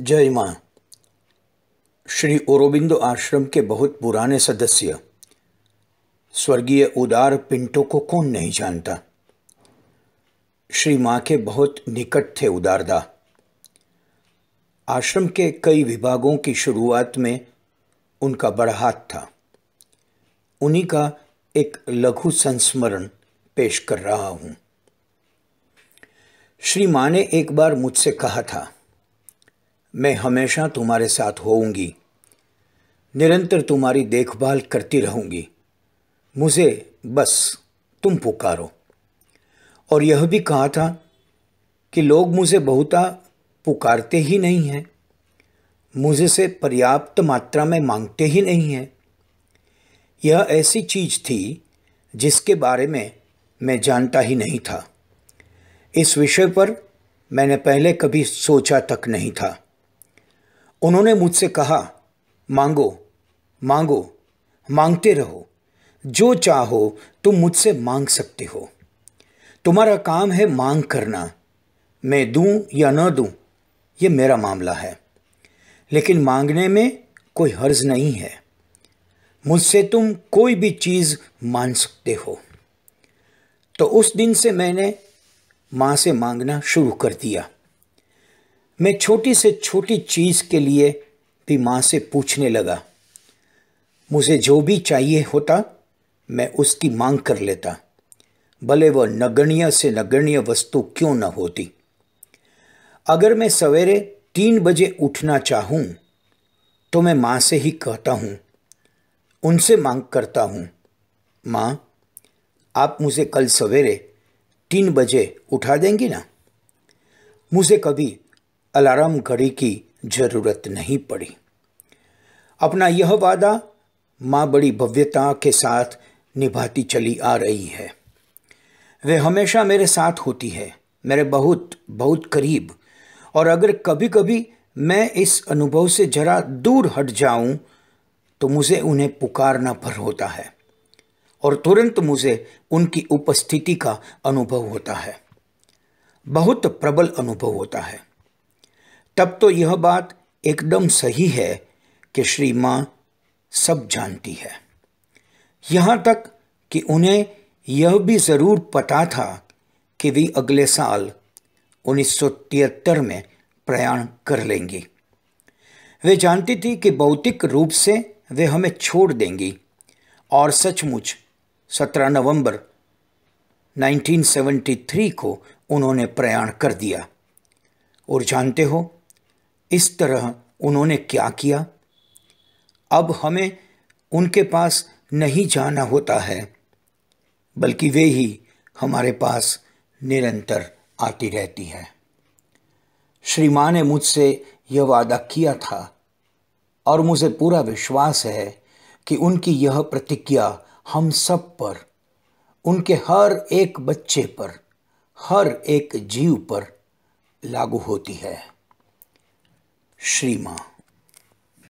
जय माँ श्री ओरोबिंदो आश्रम के बहुत पुराने सदस्य स्वर्गीय उदार पिंटो को कौन नहीं जानता श्री माँ के बहुत निकट थे उदारदा आश्रम के कई विभागों की शुरुआत में उनका बड़ा हाथ था उन्हीं का एक लघु संस्मरण पेश कर रहा हूँ श्री माँ ने एक बार मुझसे कहा था मैं हमेशा तुम्हारे साथ होऊंगी निरंतर तुम्हारी देखभाल करती रहूंगी मुझे बस तुम पुकारो और यह भी कहा था कि लोग मुझे बहुता पुकारते ही नहीं हैं मुझे से पर्याप्त मात्रा में मांगते ही नहीं हैं यह ऐसी चीज थी जिसके बारे में मैं जानता ही नहीं था इस विषय पर मैंने पहले कभी सोचा तक नहीं था उन्होंने मुझसे कहा मांगो मांगो मांगते रहो जो चाहो तुम मुझसे मांग सकते हो तुम्हारा काम है मांग करना मैं दूं या न दूं ये मेरा मामला है लेकिन मांगने में कोई हर्ज नहीं है मुझसे तुम कोई भी चीज़ मान सकते हो तो उस दिन से मैंने माँ से मांगना शुरू कर दिया मैं छोटी से छोटी चीज़ के लिए भी माँ से पूछने लगा मुझे जो भी चाहिए होता मैं उसकी मांग कर लेता भले वह नगण्य से नगण्य वस्तु क्यों न होती अगर मैं सवेरे तीन बजे उठना चाहूँ तो मैं माँ से ही कहता हूँ उनसे मांग करता हूँ माँ आप मुझे कल सवेरे तीन बजे उठा देंगी ना मुझे कभी अलार्म घड़ी की जरूरत नहीं पड़ी अपना यह वादा माँ बड़ी भव्यता के साथ निभाती चली आ रही है वे हमेशा मेरे साथ होती है मेरे बहुत बहुत करीब और अगर कभी कभी मैं इस अनुभव से जरा दूर हट जाऊं तो मुझे उन्हें पुकारना भर होता है और तुरंत मुझे उनकी उपस्थिति का अनुभव होता है बहुत प्रबल अनुभव होता है तब तो यह बात एकदम सही है कि श्री माँ सब जानती है यहाँ तक कि उन्हें यह भी ज़रूर पता था कि वे अगले साल उन्नीस में प्रयाण कर लेंगी वे जानती थी कि भौतिक रूप से वे हमें छोड़ देंगी और सचमुच 17 नवंबर 1973 को उन्होंने प्रयाण कर दिया और जानते हो इस तरह उन्होंने क्या किया अब हमें उनके पास नहीं जाना होता है बल्कि वे ही हमारे पास निरंतर आती रहती है श्री माँ ने मुझसे यह वादा किया था और मुझे पूरा विश्वास है कि उनकी यह प्रतिज्ञा हम सब पर उनके हर एक बच्चे पर हर एक जीव पर लागू होती है 是吗？